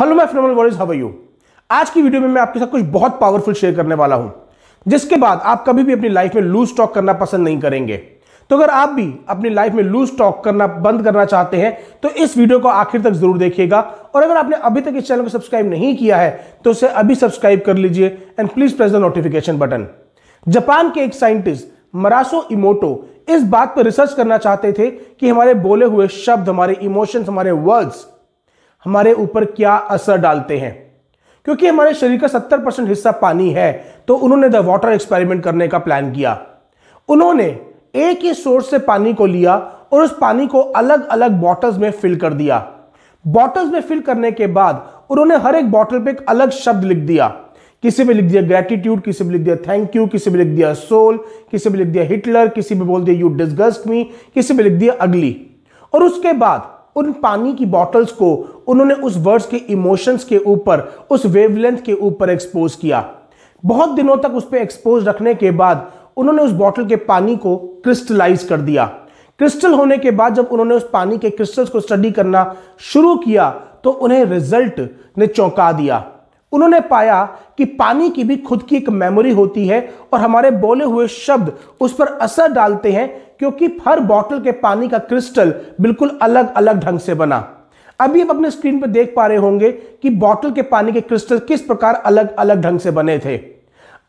hello my फिनोमल वॉरिज हव you आज की वीडियो में मैं आपके साथ कुछ बहुत पावरफुल शेयर करने वाला हूं जिसके बाद आप कभी भी अपनी लाइफ में लूज टॉक करना पसंद नहीं करेंगे तो अगर आप भी अपनी लाइफ में लूज टॉक करना बंद करना चाहते हैं तो इस वीडियो को आखिर तक जरूर देखिएगा और अगर आपने अभी तक इस चैनल को सब्सक्राइब नहीं किया है तो उसे अभी सब्सक्राइब कर लीजिए and please press the notification button Japan के एक साइंटिस्ट मरासो इमोटो इस बात पर रिसर्च करना चाहते थे कि हमारे बोले हुए शब्द हमारे इमोशंस हमारे वर्ड्स हमारे ऊपर क्या असर डालते हैं क्योंकि हमारे शरीर का 70 परसेंट हिस्सा पानी है तो उन्होंने द वाटर एक्सपेरिमेंट करने का प्लान किया उन्होंने एक ही सोर्स से पानी को लिया और उस पानी को अलग अलग बॉटल्स में फिल कर दिया बॉटल्स में फिल करने के बाद उन्होंने हर एक बॉटल पे एक अलग शब्द लिख दिया किसी में लिख दिया ग्रेटिट्यूड किसी में लिख दिया थैंक यू किसी में लिख दिया सोल किसी में लिख दिया हिटलर किसी में बोल दिया यू डिस्गस्ट मी किसी में लिख दिया अगली और उसके बाद उन पानी की बॉटल्स को उन्होंने उस वर्ड्स के इमोशंस के ऊपर उस वेवलेंथ के ऊपर एक्सपोज किया बहुत दिनों तक उस पर एक्सपोज रखने के बाद उन्होंने उस बॉटल के पानी को क्रिस्टलाइज कर दिया क्रिस्टल होने के बाद जब उन्होंने उस पानी के क्रिस्टल्स को स्टडी करना शुरू किया तो उन्हें रिजल्ट ने चौंका दिया उन्होंने पाया कि पानी की भी खुद की एक मेमोरी होती है और हमारे बोले हुए शब्द उस पर असर डालते हैं क्योंकि हर बॉटल के पानी का क्रिस्टल बिल्कुल अलग अलग ढंग से बना अभी आप अपने स्क्रीन पर देख पा रहे होंगे कि बॉटल के पानी के क्रिस्टल किस प्रकार अलग अलग ढंग से बने थे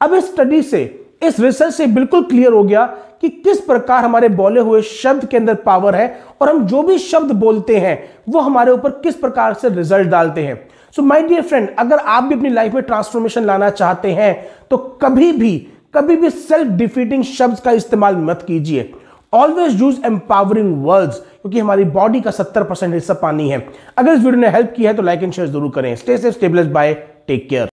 अब इस स्टडी से इस रिसर्च से बिल्कुल क्लियर हो गया कि किस प्रकार हमारे बोले हुए शब्द के अंदर पावर है और हम जो भी शब्द बोलते हैं वो हमारे ऊपर किस प्रकार से रिजल्ट डालते हैं सो माय डियर फ्रेंड अगर आप भी अपनी लाइफ में ट्रांसफॉर्मेशन लाना चाहते हैं तो कभी भी कभी भी सेल्फ डिफीटिंग शब्द का इस्तेमाल मत कीजिए ऑलवेज यूज एम्पावरिंग वर्ड्स क्योंकि हमारी बॉडी का सत्तर परसेंट हिस्सा पानी है अगर इस वीडियो ने हेल्प किया है तो लाइक एंड शेयर जरूर करें stay safe stay blessed bye take care